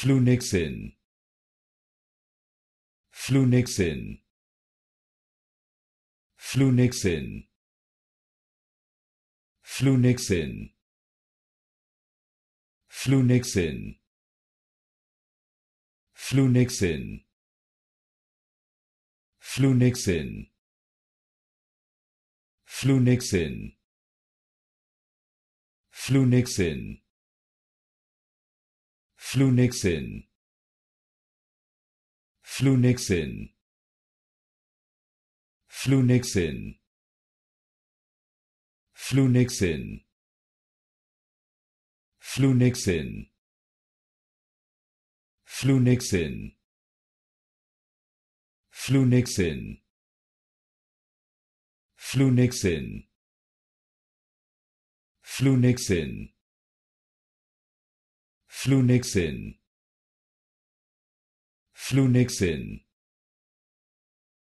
flu nixon flu nixon flu nixon flu nixon flu nixon flu nixon flu nixon flu nixon flu nixon flu Nixon. flu Nixon. flu Nixon. flu Nixon. flu Nixon. flu Nixon. flu Nixon. flu Nixon. flu nixin Flu Nixon. Flu Nixon.